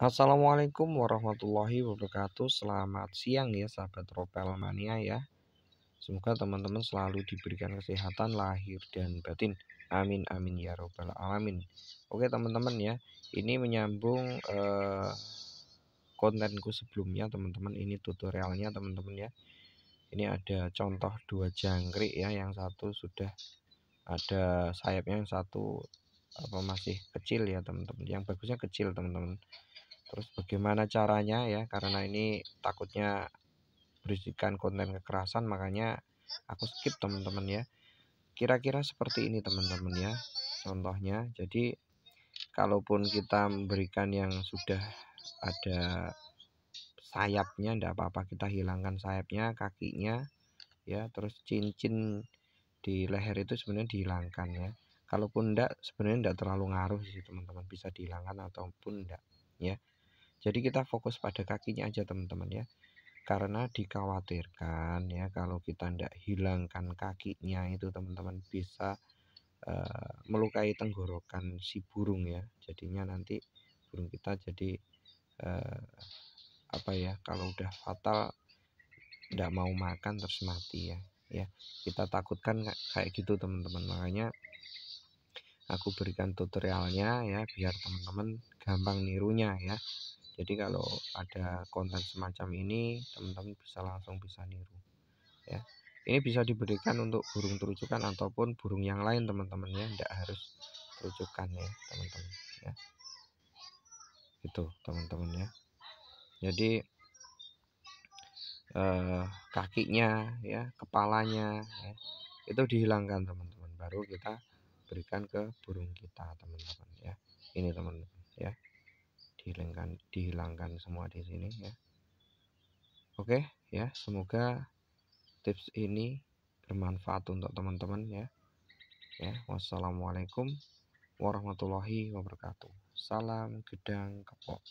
Assalamualaikum warahmatullahi wabarakatuh Selamat siang ya sahabat Ropel Mania ya Semoga teman-teman selalu diberikan kesehatan lahir dan batin Amin amin ya robbal alamin Oke teman-teman ya Ini menyambung eh, kontenku sebelumnya teman-teman Ini tutorialnya teman-teman ya Ini ada contoh dua jangkrik ya Yang satu sudah ada sayapnya Yang satu apa masih kecil ya teman-teman Yang bagusnya kecil teman-teman terus bagaimana caranya ya karena ini takutnya berisikan konten kekerasan makanya aku skip teman-teman ya kira-kira seperti ini teman-teman ya contohnya jadi kalaupun kita memberikan yang sudah ada sayapnya tidak apa-apa kita hilangkan sayapnya kakinya ya terus cincin di leher itu sebenarnya dihilangkan ya kalaupun tidak sebenarnya tidak terlalu ngaruh sih teman-teman bisa dihilangkan ataupun tidak ya jadi kita fokus pada kakinya aja teman-teman ya. Karena dikhawatirkan ya kalau kita tidak hilangkan kakinya itu teman-teman bisa uh, melukai tenggorokan si burung ya. Jadinya nanti burung kita jadi uh, apa ya kalau udah fatal tidak mau makan terus mati ya ya kita takutkan kayak gitu teman-teman makanya aku berikan tutorialnya ya biar teman-teman gampang nirunya ya jadi kalau ada konten semacam ini teman-teman bisa langsung bisa niru ya ini bisa diberikan untuk burung terucukan ataupun burung yang lain teman-teman ya tidak harus terucukan ya teman-teman ya itu teman-teman ya jadi eh, kakinya ya kepalanya ya, itu dihilangkan teman-teman baru kita berikan ke burung kita teman-teman ya ini teman-teman ya dihilangkan dihilangkan semua di sini ya oke ya semoga tips ini bermanfaat untuk teman-teman ya ya wassalamualaikum warahmatullahi wabarakatuh salam gedang kepok